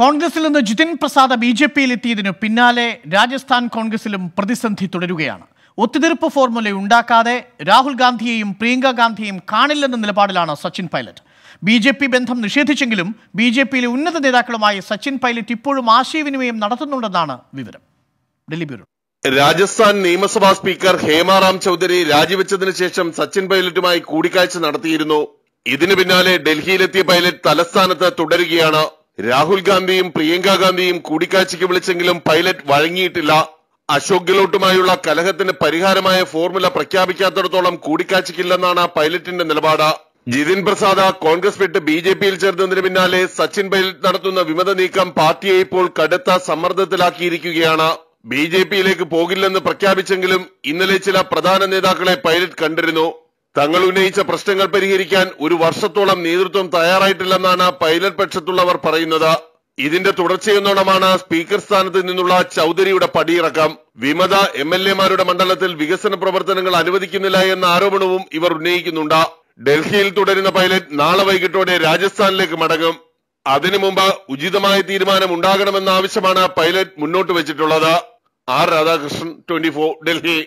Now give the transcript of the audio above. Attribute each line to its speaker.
Speaker 1: കോൺഗ്രസിൽ നിന്ന് Jithin Prasad B J പിയിൽ എത്തിയതിനു പിന്നാലെ രാജസ്ഥാൻ കോൺഗ്രസിലും പ്രതിസന്ധി തുടരുകയാണ് ഒത്തുതീർപ്പ് ഫോർമുല ഉണ്ടാക്കാതെ രാഹുൽ ഗാന്ധിയെയും പ്രിയങ്ക ഗാന്ധിയെയും കാണില്ലെന്ന നിലപാടിലാണ് Sachin Pilot B J P ബന്ധം നിഷേധിച്ചെങ്കിലും ബി ജെ പിയിലെ ഉന്നത നേതാക്കളുമായി സച്ചിൻ പൈലറ്റ് ഇപ്പോഴും ആശയവിനിമയം നടത്തുന്നുണ്ടെന്നാണ് വിവരം ഡൽഹി ബ്യൂറോ
Speaker 2: രാജസ്ഥാൻ നിയമസഭാ സ്പീക്കർ ഹേമാറാം ചൌധരി രാജിവെച്ചതിന് ശേഷം സച്ചിൻ പൈലറ്റുമായി കൂടിക്കാഴ്ച നടത്തിയിരുന്നു ഇതിനു പിന്നാലെ ഡൽഹിയിലെത്തിയ പൈലറ്റ് തലസ്ഥാനത്ത് തുടരുകയാണ് രാഹുൽ ഗാന്ധിയും പ്രിയങ്ക ഗാന്ധിയും കൂടിക്കാഴ്ചയ്ക്ക് വിളിച്ചെങ്കിലും പൈലറ്റ് വഴങ്ങിയിട്ടില്ല അശോക് ഗെഹ്ലോട്ടുമായുള്ള കലഹത്തിന് പരിഹാരമായ ഫോർമുല പ്രഖ്യാപിക്കാത്തിടത്തോളം കൂടിക്കാഴ്ചയ്ക്കില്ലെന്നാണ് പൈലറ്റിന്റെ നിലപാട് ജിതിൻ പ്രസാദ് കോൺഗ്രസ് വിട്ട് ബി ജെ പിയിൽ ചേർന്നതിന് പിന്നാലെ സച്ചിൻ പൈലറ്റ് നടത്തുന്ന വിമത നീക്കം പാർട്ടിയെ ഇപ്പോൾ കടുത്ത സമ്മർദ്ദത്തിലാക്കിയിരിക്കുകയാണ് ബി ജെ പിയിലേക്ക് പോകില്ലെന്ന് പ്രഖ്യാപിച്ചെങ്കിലും ഇന്നലെ ചില പ്രധാന നേതാക്കളെ പൈലറ്റ് കണ്ടിരുന്നു തങ്ങൾ ഉന്നയിച്ച പ്രശ്നങ്ങൾ പരിഹരിക്കാൻ ഒരു വർഷത്തോളം നേതൃത്വം തയ്യാറായിട്ടില്ലെന്നാണ് പൈലറ്റ് പക്ഷത്തുള്ളവർ പറയുന്നത് ഇതിന്റെ തുടർച്ചയെന്നോണമാണ് സ്പീക്കർ സ്ഥാനത്ത് നിന്നുള്ള ചൌധരിയുടെ പടിയിറക്കം വിമത എം എൽ എമാരുടെ മണ്ഡലത്തിൽ വികസന പ്രവർത്തനങ്ങൾ അനുവദിക്കുന്നില്ല എന്ന ആരോപണവും ഇവർ ഉന്നയിക്കുന്നുണ്ട് ഡൽഹിയിൽ തുടരുന്ന പൈലറ്റ് നാളെ വൈകിട്ടോടെ രാജസ്ഥാനിലേക്ക് മടങ്ങും അതിനു മുമ്പ് ഉചിതമായ തീരുമാനം ഉണ്ടാകണമെന്ന ആവശ്യമാണ് പൈലറ്റ് മുന്നോട്ട് വെച്ചിട്ടുള്ളത് ആർ രാധാകൃഷ്ണൻ ട്വന്റി ഡൽഹി